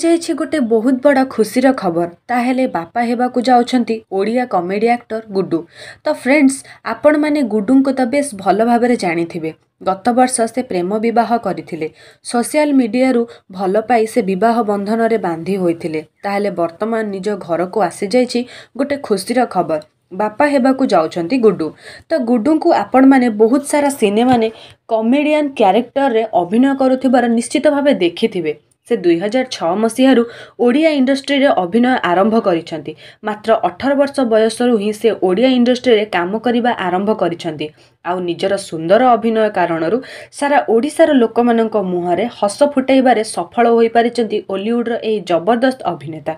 ମିଳିଯାଇଛି ଗୋଟେ ବହୁତ ବଡ଼ ଖୁସିର ଖବର ତାହେଲେ ବାପା ହେବାକୁ ଯାଉଛନ୍ତି ଓଡ଼ିଆ କମେଡି ଆକ୍ଟର ଗୁଡୁ ତ ଫ୍ରେଣ୍ଡସ୍ ଆପଣମାନେ ଗୁଡୁଙ୍କୁ ତ ବେଶ୍ ଭଲ ଭାବରେ ଜାଣିଥିବେ ଗତବର୍ଷ ସେ ପ୍ରେମ ବିବାହ କରିଥିଲେ ସୋସିଆଲ ମିଡ଼ିଆରୁ ଭଲ ପାଇ ସେ ବିବାହ ବନ୍ଧନରେ ବାନ୍ଧି ହୋଇଥିଲେ ତାହେଲେ ବର୍ତ୍ତମାନ ନିଜ ଘରକୁ ଆସିଯାଇଛି ଗୋଟେ ଖୁସିର ଖବର ବାପା ହେବାକୁ ଯାଉଛନ୍ତି ଗୁଡୁ ତ ଗୁଡୁଙ୍କୁ ଆପଣମାନେ ବହୁତ ସାରା ସିନେମାରେ କମେଡ଼ିଆନ୍ କ୍ୟାରେକ୍ଟରରେ ଅଭିନୟ କରୁଥିବାର ନିଶ୍ଚିତ ଭାବେ ଦେଖିଥିବେ ସେ ଦୁଇ ହଜାର ଛଅ ମସିହାରୁ ଓଡ଼ିଆ ଇଣ୍ଡଷ୍ଟ୍ରିରେ ଅଭିନୟ ଆରମ୍ଭ କରିଛନ୍ତି ମାତ୍ର ଅଠର ବର୍ଷ ବୟସରୁ ହିଁ ସେ ଓଡ଼ିଆ ଇଣ୍ଡଷ୍ଟ୍ରିରେ କାମ କରିବା ଆରମ୍ଭ କରିଛନ୍ତି ଆଉ ନିଜର ସୁନ୍ଦର ଅଭିନୟ କାରଣରୁ ସାରା ଓଡ଼ିଶାର ଲୋକମାନଙ୍କ ମୁହଁରେ ହସ ଫୁଟାଇବାରେ ସଫଳ ହୋଇପାରିଛନ୍ତି ଓଲିଉଡ଼ର ଏହି ଜବରଦସ୍ତ ଅଭିନେତା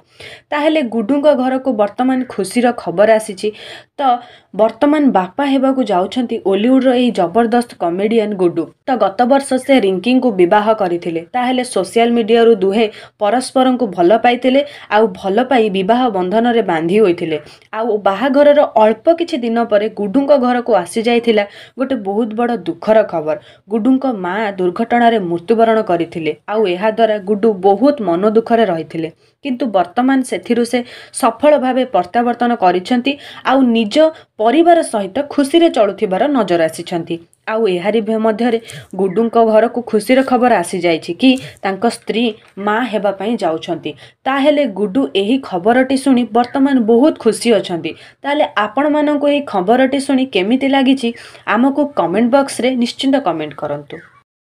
ତାହେଲେ ଗୁଡ଼ୁଙ୍କ ଘରକୁ ବର୍ତ୍ତମାନ ଖୁସିର ଖବର ଆସିଛି ବର୍ତ୍ତମାନ ବାପା ହେବାକୁ ଯାଉଛନ୍ତି ଓଲିଉଡ଼ର ଏହି ଜବରଦସ୍ତ କମେଡ଼ିଆନ୍ ଗୁଡ଼ୁ ତ ଗତ ବର୍ଷ ସେ ରିଙ୍କିଙ୍କୁ ବିବାହ କରିଥିଲେ ତାହେଲେ ସୋସିଆଲ ମିଡ଼ିଆରୁ ଦୁହେଁ ପରସ୍ପରଙ୍କୁ ଭଲ ପାଇଥିଲେ ଆଉ ଭଲ ପାଇ ବିବାହ ବନ୍ଧନରେ ବାନ୍ଧି ହୋଇଥିଲେ ଆଉ ବାହାଘରର ଅଳ୍ପ କିଛି ଦିନ ପରେ ଗୁଡ଼ୁଙ୍କ ଘରକୁ ଆସିଯାଇଥିଲା ଗୋଟେ ବହୁତ ବଡ଼ ଦୁଃଖର ଖବର ଗୁଡ଼ୁଙ୍କ ମାଆ ଦୁର୍ଘଟଣାରେ ମୃତ୍ୟୁବରଣ କରିଥିଲେ ଆଉ ଏହାଦ୍ୱାରା ଗୁଡ଼ୁ ବହୁତ ମନୋଦୁଃଖରେ ରହିଥିଲେ କିନ୍ତୁ ବର୍ତ୍ତମାନ ସେଥିରୁ ସେ ସଫଳ ଭାବେ ପ୍ରତ୍ୟାବର୍ତ୍ତନ କରିଛନ୍ତି ଆଉ ନିଜ ନିଜ ପରିବାର ସହିତ ଖୁସିରେ ଚଳୁଥିବାର ନଜର ଆସିଛନ୍ତି ଆଉ ଏହାରି ମଧ୍ୟରେ ଗୁଡୁଙ୍କ ଘରକୁ ଖୁସିର ଖବର ଆସିଯାଇଛି କି ତାଙ୍କ ସ୍ତ୍ରୀ ମା ହେବା ପାଇଁ ଯାଉଛନ୍ତି ତାହେଲେ ଗୁଡୁ ଏହି ଖବରଟି ଶୁଣି ବର୍ତ୍ତମାନ ବହୁତ ଖୁସି ଅଛନ୍ତି ତାହେଲେ ଆପଣମାନଙ୍କୁ ଏହି ଖବରଟି ଶୁଣି କେମିତି ଲାଗିଛି ଆମକୁ କମେଣ୍ଟ ବକ୍ସରେ ନିଶ୍ଚିନ୍ତ କମେଣ୍ଟ କରନ୍ତୁ